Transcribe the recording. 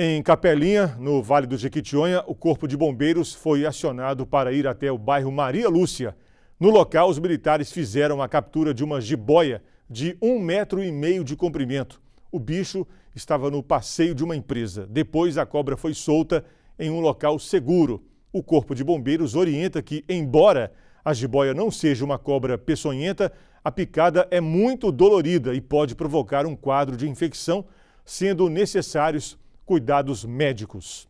Em Capelinha, no Vale do Jequitinhonha, o Corpo de Bombeiros foi acionado para ir até o bairro Maria Lúcia. No local, os militares fizeram a captura de uma jiboia de um metro e meio de comprimento. O bicho estava no passeio de uma empresa. Depois, a cobra foi solta em um local seguro. O Corpo de Bombeiros orienta que, embora a jiboia não seja uma cobra peçonhenta, a picada é muito dolorida e pode provocar um quadro de infecção, sendo necessários cuidados médicos.